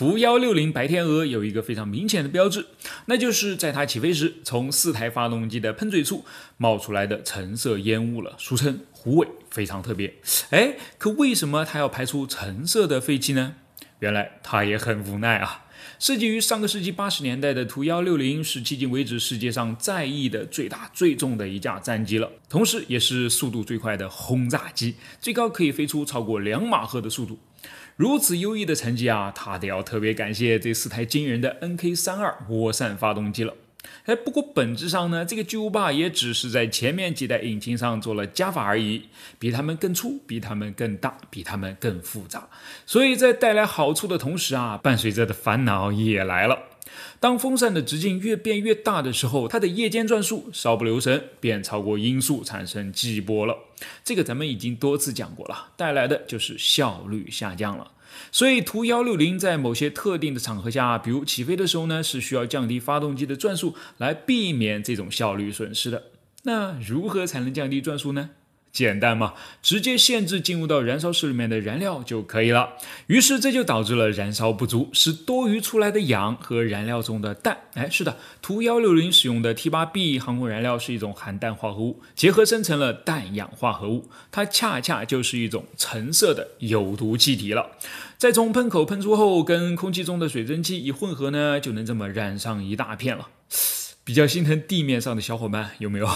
福幺六零白天鹅有一个非常明显的标志，那就是在它起飞时，从四台发动机的喷嘴处冒出来的橙色烟雾了，俗称“虎尾”，非常特别。哎，可为什么它要排出橙色的废气呢？原来他也很无奈啊！设计于上个世纪八十年代的图幺六零是迄今为止世界上在役的最大、最重的一架战机了，同时也是速度最快的轰炸机，最高可以飞出超过两马赫的速度。如此优异的成绩啊，他得要特别感谢这四台惊人的 NK 三二涡扇发动机了。哎，不过本质上呢，这个巨无霸也只是在前面几代引擎上做了加法而已，比它们更粗，比它们更大，比它们更复杂。所以在带来好处的同时啊，伴随着的烦恼也来了。当风扇的直径越变越大的时候，它的夜间转速稍不留神便超过音速，产生激波了。这个咱们已经多次讲过了，带来的就是效率下降了。所以，图幺六零在某些特定的场合下，比如起飞的时候呢，是需要降低发动机的转速来避免这种效率损失的。那如何才能降低转速呢？简单嘛，直接限制进入到燃烧室里面的燃料就可以了。于是这就导致了燃烧不足，使多余出来的氧和燃料中的氮，哎，是的，图幺六零使用的 T 八 B 航空燃料是一种含氮化合物，结合生成了氮氧化合物，它恰恰就是一种橙色的有毒气体了。再从喷口喷出后，跟空气中的水蒸气一混合呢，就能这么染上一大片了。比较心疼地面上的小伙伴，有没有？